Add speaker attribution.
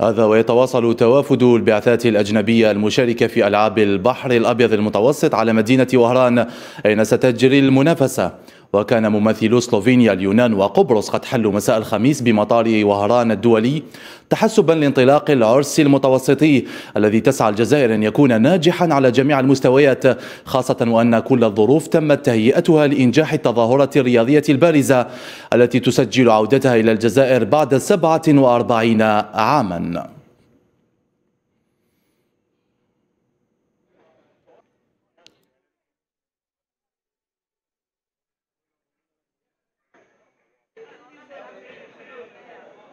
Speaker 1: هذا ويتواصل توافد البعثات الأجنبية المشاركة في ألعاب البحر الأبيض المتوسط على مدينة وهران أين ستجري المنافسة وكان ممثلو سلوفينيا اليونان وقبرص قد حلوا مساء الخميس بمطار وهران الدولي تحسبا لانطلاق العرس المتوسطي الذي تسعى الجزائر أن يكون ناجحا على جميع المستويات خاصة وأن كل الظروف تمت تهيئتها لإنجاح التظاهرة الرياضية البارزة التي تسجل عودتها إلى الجزائر بعد 47 عاما